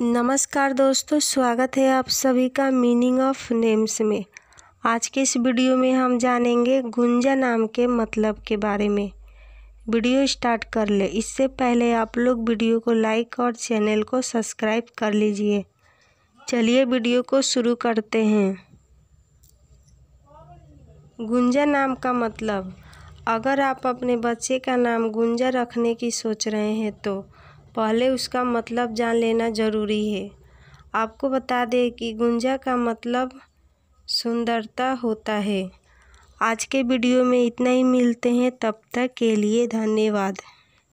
नमस्कार दोस्तों स्वागत है आप सभी का मीनिंग ऑफ नेम्स में आज के इस वीडियो में हम जानेंगे गुंजा नाम के मतलब के बारे में वीडियो स्टार्ट कर ले इससे पहले आप लोग वीडियो को लाइक और चैनल को सब्सक्राइब कर लीजिए चलिए वीडियो को शुरू करते हैं गुंजा नाम का मतलब अगर आप अपने बच्चे का नाम गुंजा रखने की सोच रहे हैं तो पहले उसका मतलब जान लेना ज़रूरी है आपको बता दें कि गुंजा का मतलब सुंदरता होता है आज के वीडियो में इतना ही मिलते हैं तब तक के लिए धन्यवाद